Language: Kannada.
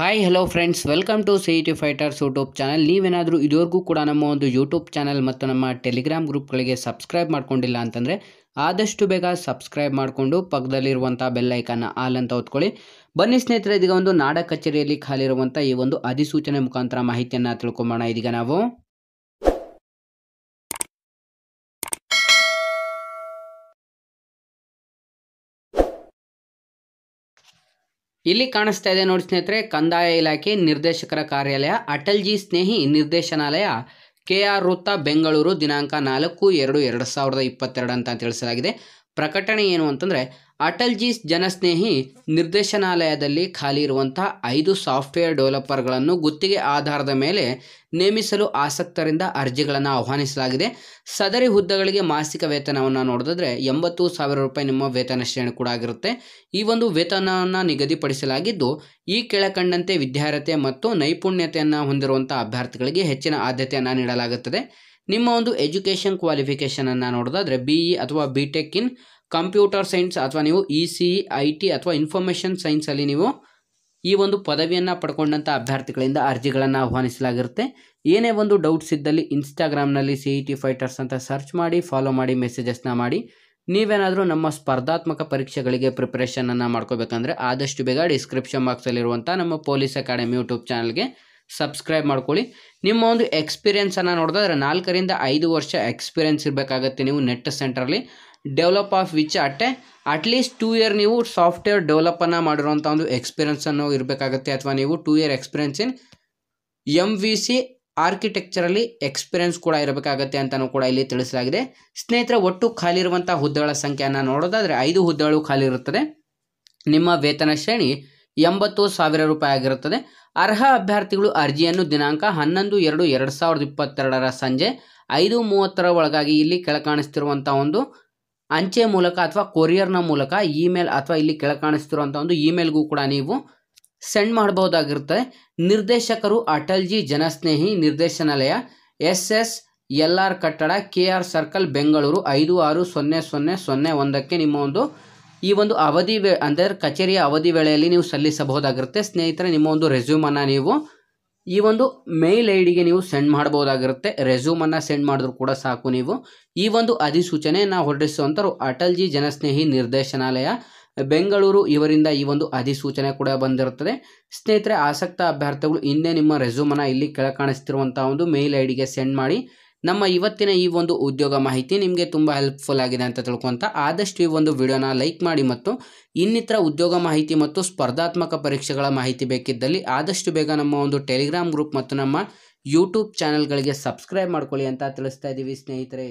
hi hello friends welcome to C T fighters YouTube channel ನೀವೇನಾದರೂ ಇದುವರೆಗೂ ಕೂಡ ನಮ್ಮ ಒಂದು ಯೂಟ್ಯೂಬ್ ಚಾನಲ್ ಮತ್ತು ನಮ್ಮ ಟೆಲಿಗ್ರಾಮ್ ಗ್ರೂಪ್ಗಳಿಗೆ ಸಬ್ಸ್ಕ್ರೈಬ್ ಮಾಡ್ಕೊಂಡಿಲ್ಲ ಅಂತಂದರೆ ಆದಷ್ಟು ಬೇಗ ಸಬ್ಸ್ಕ್ರೈಬ್ ಮಾಡಿಕೊಂಡು ಪಕ್ಕದಲ್ಲಿರುವಂಥ ಬೆಲ್ಲೈಕನ್ನ ಆಲ್ ಅಂತ ಹೊತ್ಕೊಳ್ಳಿ ಬನ್ನಿ ಸ್ನೇಹಿತರೆ ಇದೀಗ ಒಂದು ನಾಡ ಕಚೇರಿಯಲ್ಲಿ ಖಾಲಿರುವಂಥ ಈ ಒಂದು ಅಧಿಸೂಚನೆ ಮುಖಾಂತರ ಮಾಹಿತಿಯನ್ನು ತಿಳ್ಕೊಂಬೋಣ ಇದೀಗ ನಾವು ಇಲ್ಲಿ ಕಾಣಿಸ್ತಾ ಇದೆ ನೋಡಿ ಸ್ನೇಹಿತರೆ ಕಂದಾಯ ಇಲಾಖೆ ನಿರ್ದೇಶಕರ ಕಾರ್ಯಾಲಯ ಅಟಲ್ಜಿ ಸ್ನೇಹಿ ನಿರ್ದೇಶನಾಲಯ ಕೆ ಆರ್ ವೃತ್ತ ಬೆಂಗಳೂರು ದಿನಾಂಕ ನಾಲ್ಕು ಎರಡು ಎರಡು ಸಾವಿರದ ಇಪ್ಪತ್ತೆರಡು ಅಂತ ತಿಳಿಸಲಾಗಿದೆ ಪ್ರಕಟಣೆ ಏನು ಅಂತಂದರೆ ಅಟಲ್ಜೀಸ್ ಜನಸ್ನೇಹಿ ನಿರ್ದೇಶನಾಲಯದಲ್ಲಿ ಖಾಲಿ ಇರುವಂತಹ ಐದು ಸಾಫ್ಟ್ವೇರ್ ಡೆವಲಪರ್ಗಳನ್ನು ಗುತ್ತಿಗೆ ಆಧಾರದ ಮೇಲೆ ನೇಮಿಸಲು ಆಸಕ್ತರಿಂದ ಅರ್ಜಿಗಳನ್ನು ಆಹ್ವಾನಿಸಲಾಗಿದೆ ಸದರಿ ಹುದ್ದೆಗಳಿಗೆ ಮಾಸಿಕ ವೇತನವನ್ನು ನೋಡಿದ್ರೆ ಎಂಬತ್ತು ಸಾವಿರ ರೂಪಾಯಿ ನಿಮ್ಮ ವೇತನ ಶ್ರೇಣಿ ಕೂಡ ಆಗಿರುತ್ತೆ ಈ ಒಂದು ವೇತನವನ್ನು ನಿಗದಿಪಡಿಸಲಾಗಿದ್ದು ಈ ಕೆಳಕಂಡಂತೆ ವಿದ್ಯಾರ್ಥಿ ಮತ್ತು ನೈಪುಣ್ಯತೆಯನ್ನು ಹೊಂದಿರುವಂಥ ಅಭ್ಯರ್ಥಿಗಳಿಗೆ ಹೆಚ್ಚಿನ ಆದ್ಯತೆಯನ್ನು ನೀಡಲಾಗುತ್ತದೆ ನಿಮ್ಮ ಒಂದು ಎಜುಕೇಷನ್ ಕ್ವಾಲಿಫಿಕೇಷನನ್ನು ನೋಡೋದಾದರೆ ಬಿ ಇ e ಅಥವಾ B tech in computer science ಅಥವಾ ನೀವು ಇ ಸಿ ಐ ಟಿ ಅಥವಾ ಇನ್ಫಾರ್ಮೇಷನ್ ಸೈನ್ಸಲ್ಲಿ ನೀವು ಈ ಒಂದು ಪದವಿಯನ್ನು ಪಡ್ಕೊಂಡಂಥ ಅಭ್ಯರ್ಥಿಗಳಿಂದ ಅರ್ಜಿಗಳನ್ನು ಆಹ್ವಾನಿಸಲಾಗಿರುತ್ತೆ ಏನೇ ಒಂದು ಡೌಟ್ಸ್ ಇದ್ದಲ್ಲಿ ಇನ್ಸ್ಟಾಗ್ರಾಮ್ನಲ್ಲಿ ಸಿ ಇ ಟಿ ಫೈಟರ್ಸ್ ಅಂತ ಸರ್ಚ್ ಮಾಡಿ ಫಾಲೋ ಮಾಡಿ ಮೆಸೇಜಸ್ನ ಮಾಡಿ ನೀವೇನಾದರೂ ನಮ್ಮ ಸ್ಪರ್ಧಾತ್ಮಕ ಪರೀಕ್ಷೆಗಳಿಗೆ ಪ್ರಿಪ್ರೇಷನನ್ನು ಮಾಡ್ಕೋಬೇಕಂದ್ರೆ ಆದಷ್ಟು ಬೇಗ ಡಿಸ್ಕ್ರಿಪ್ಷನ್ ಬಾಕ್ಸಲ್ಲಿರುವಂಥ ನಮ್ಮ ಪೊಲೀಸ್ ಅಕಾಡೆಮಿ ಯೂಟ್ಯೂಬ್ ಚಾನಲ್ಗೆ ಸಬ್ಸ್ಕ್ರೈಬ್ ಮಾಡ್ಕೊಳ್ಳಿ ನಿಮ್ಮ ಒಂದು ಎಕ್ಸ್ಪೀರಿಯೆನ್ಸನ್ನು ನೋಡಿದ್ರೆ ನಾಲ್ಕರಿಂದ ಐದು ವರ್ಷ ಎಕ್ಸ್ಪೀರಿಯನ್ಸ್ ಇರಬೇಕಾಗತ್ತೆ ನೀವು ನೆಟ್ ಸೆಂಟ್ರಲ್ಲಿ develop of which at at least two year ನೀವು ಸಾಫ್ಟ್ವೇರ್ ಡೆವಲಪನ್ನು ಮಾಡಿರುವಂತಹ ಒಂದು ಎಕ್ಸ್ಪೀರಿಯನ್ಸನ್ನು ಇರಬೇಕಾಗತ್ತೆ ಅಥವಾ ನೀವು two year experience in M V C ಆರ್ಕಿಟೆಕ್ಚರಲ್ಲಿ ಎಕ್ಸ್ಪೀರಿಯನ್ಸ್ ಕೂಡ ಇರಬೇಕಾಗತ್ತೆ ಅಂತಲೂ ಕೂಡ ಇಲ್ಲಿ ತಿಳಿಸಲಾಗಿದೆ ಸ್ನೇಹಿತರೆ ಒಟ್ಟು ಖಾಲಿ ಇರುವಂಥ ಹುದ್ದೆಗಳ ಸಂಖ್ಯೆಯನ್ನು ನೋಡೋದಾದರೆ ಐದು ಹುದ್ದೆಗಳು ಖಾಲಿ ಇರುತ್ತದೆ ನಿಮ್ಮ ವೇತನ ಶ್ರೇಣಿ ಎಂಬತ್ತು ಸಾವಿರ ರೂಪಾಯಿ ಆಗಿರುತ್ತದೆ ಅರ್ಹ ಅಭ್ಯರ್ಥಿಗಳು ಅರ್ಜಿಯನ್ನು ದಿನಾಂಕ ಹನ್ನೊಂದು ಎರಡು ಎರಡು ಸಾವಿರದ ಇಪ್ಪತ್ತೆರಡರ ಸಂಜೆ ಐದು ಮೂವತ್ತರ ಒಳಗಾಗಿ ಇಲ್ಲಿ ಕೆಳಕಾಣಿಸ್ತಿರುವಂಥ ಒಂದು ಅಂಚೆ ಮೂಲಕ ಅಥವಾ ಕೊರಿಯರ್ನ ಮೂಲಕ ಇಮೇಲ್ ಅಥವಾ ಇಲ್ಲಿ ಕೆಳ ಕಾಣಿಸ್ತಿರುವಂತಹ ಒಂದು ಇಮೇಲ್ಗೂ ಕೂಡ ನೀವು ಸೆಂಡ್ ಮಾಡಬಹುದಾಗಿರುತ್ತೆ ನಿರ್ದೇಶಕರು ಅಟಲ್ಜಿ ಜನಸ್ನೇಹಿ ನಿರ್ದೇಶನಾಲಯ ಎಸ್ ಎಸ್ ಎಲ್ ಆರ್ ಕಟ್ಟಡ ಕೆ ಆರ್ ಸರ್ಕಲ್ ಬೆಂಗಳೂರು ಐದು ಆರು ಸೊನ್ನೆ ಸೊನ್ನೆ ಸೊನ್ನೆ ಒಂದಕ್ಕೆ ನಿಮ್ಮ ಒಂದು ಈ ಒಂದು ಅವಧಿ ವೇ ಅಂದರೆ ಕಚೇರಿಯ ಅವಧಿ ವೇಳೆಯಲ್ಲಿ ನೀವು ಸಲ್ಲಿಸಬಹುದಾಗಿರುತ್ತೆ ಸ್ನೇಹಿತರೆ ನಿಮ್ಮ ಒಂದು ರೆಸ್ಯೂಮನ್ನು ನೀವು ಈ ಒಂದು ಮೇಲ್ ಐ ಡಿಗೆ ನೀವು ಸೆಂಡ್ ಮಾಡ್ಬೋದಾಗಿರುತ್ತೆ ರೆಸ್ಯೂಮನ್ನು ಸೆಂಡ್ ಮಾಡಿದ್ರು ಕೂಡ ಸಾಕು ನೀವು ಈ ಒಂದು ಅಧಿಸೂಚನೆಯನ್ನು ಹೊರಡಿಸುವಂಥರು ಅಟಲ್ಜಿ ಜನಸ್ನೇಹಿ ನಿರ್ದೇಶನಾಲಯ ಬೆಂಗಳೂರು ಇವರಿಂದ ಈ ಒಂದು ಅಧಿಸೂಚನೆ ಕೂಡ ಬಂದಿರುತ್ತದೆ ಸ್ನೇಹಿತರೆ ಆಸಕ್ತ ಅಭ್ಯರ್ಥಿಗಳು ಇನ್ನೇ ನಿಮ್ಮ ರೆಸ್ಯೂಮನ್ನು ಇಲ್ಲಿ ಕೆಳ ಕಾಣಿಸ್ತಿರುವಂಥ ಒಂದು ಮೇಲ್ ಐ ಡಿಗೆ ಸೆಂಡ್ ಮಾಡಿ ನಮ್ಮ ಇವತ್ತಿನ ಈ ಒಂದು ಉದ್ಯೋಗ ಮಾಹಿತಿ ನಿಮಗೆ ತುಂಬ ಹೆಲ್ಪ್ಫುಲ್ ಆಗಿದೆ ಅಂತ ತಿಳ್ಕೊಂತ ಆದಷ್ಟು ಈ ಒಂದು ವಿಡಿಯೋನ ಲೈಕ್ ಮಾಡಿ ಮತ್ತು ಇನ್ನಿತರ ಉದ್ಯೋಗ ಮಾಹಿತಿ ಮತ್ತು ಸ್ಪರ್ಧಾತ್ಮಕ ಪರೀಕ್ಷೆಗಳ ಮಾಹಿತಿ ಬೇಕಿದ್ದಲ್ಲಿ ಆದಷ್ಟು ಬೇಗ ನಮ್ಮ ಒಂದು ಟೆಲಿಗ್ರಾಮ್ ಗ್ರೂಪ್ ಮತ್ತು ನಮ್ಮ ಯೂಟ್ಯೂಬ್ ಚಾನೆಲ್ಗಳಿಗೆ ಸಬ್ಸ್ಕ್ರೈಬ್ ಮಾಡ್ಕೊಳ್ಳಿ ಅಂತ ತಿಳಿಸ್ತಾ ಇದ್ದೀವಿ ಸ್ನೇಹಿತರೆ